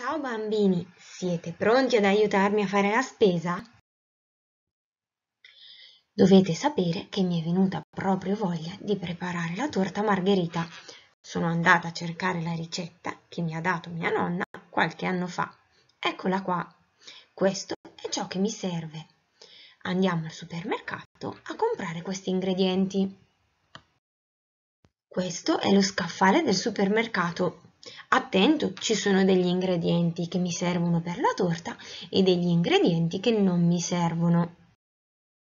Ciao bambini, siete pronti ad aiutarmi a fare la spesa? Dovete sapere che mi è venuta proprio voglia di preparare la torta margherita. Sono andata a cercare la ricetta che mi ha dato mia nonna qualche anno fa. Eccola qua. Questo è ciò che mi serve. Andiamo al supermercato a comprare questi ingredienti. Questo è lo scaffale del supermercato Attento, ci sono degli ingredienti che mi servono per la torta e degli ingredienti che non mi servono.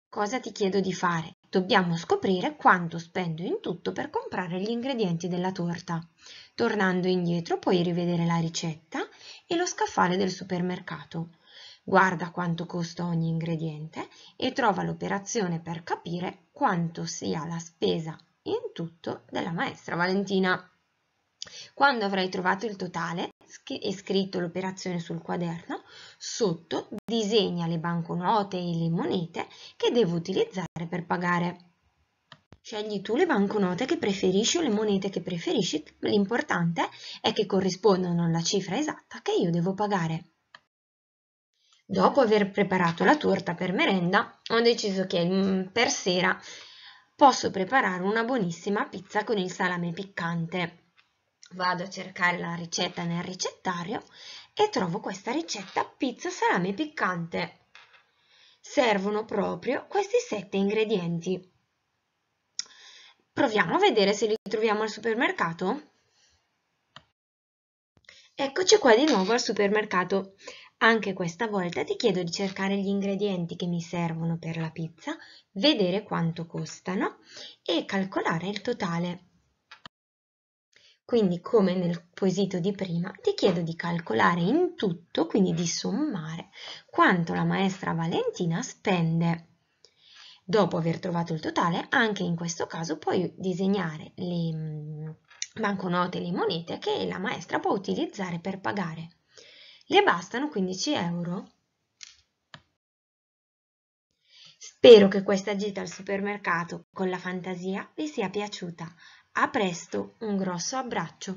Cosa ti chiedo di fare? Dobbiamo scoprire quanto spendo in tutto per comprare gli ingredienti della torta. Tornando indietro puoi rivedere la ricetta e lo scaffale del supermercato. Guarda quanto costa ogni ingrediente e trova l'operazione per capire quanto sia la spesa in tutto della maestra Valentina. Quando avrai trovato il totale e scritto l'operazione sul quaderno, sotto disegna le banconote e le monete che devo utilizzare per pagare. Scegli tu le banconote che preferisci o le monete che preferisci, l'importante è che corrispondano alla cifra esatta che io devo pagare. Dopo aver preparato la torta per merenda, ho deciso che mm, per sera posso preparare una buonissima pizza con il salame piccante vado a cercare la ricetta nel ricettario e trovo questa ricetta pizza salame piccante. Servono proprio questi sette ingredienti. Proviamo a vedere se li troviamo al supermercato. Eccoci qua di nuovo al supermercato. Anche questa volta ti chiedo di cercare gli ingredienti che mi servono per la pizza, vedere quanto costano e calcolare il totale. Quindi come nel quesito di prima ti chiedo di calcolare in tutto, quindi di sommare, quanto la maestra Valentina spende. Dopo aver trovato il totale, anche in questo caso puoi disegnare le mm, banconote e le monete che la maestra può utilizzare per pagare. Le bastano 15 euro. Spero che questa gita al supermercato con la fantasia vi sia piaciuta a presto un grosso abbraccio